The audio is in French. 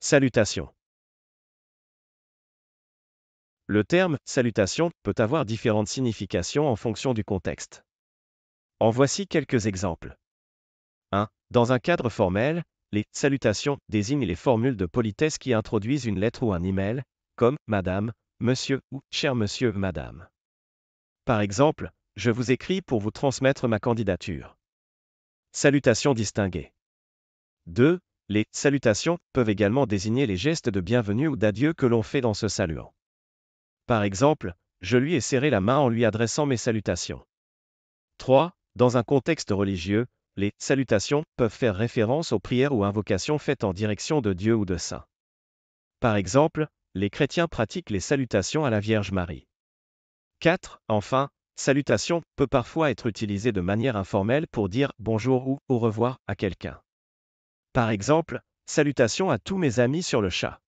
Salutations. Le terme salutation peut avoir différentes significations en fonction du contexte. En voici quelques exemples. 1. Dans un cadre formel, les salutations désignent les formules de politesse qui introduisent une lettre ou un email, comme Madame, Monsieur ou Cher Monsieur, Madame. Par exemple, je vous écris pour vous transmettre ma candidature. Salutations distinguées. 2. Les salutations peuvent également désigner les gestes de bienvenue ou d'adieu que l'on fait dans ce saluant. Par exemple, je lui ai serré la main en lui adressant mes salutations. 3. Dans un contexte religieux, les salutations peuvent faire référence aux prières ou invocations faites en direction de Dieu ou de saint. Par exemple, les chrétiens pratiquent les salutations à la Vierge Marie. 4. Enfin, salutation peut parfois être utilisée de manière informelle pour dire bonjour ou au revoir à quelqu'un. Par exemple, salutations à tous mes amis sur le chat.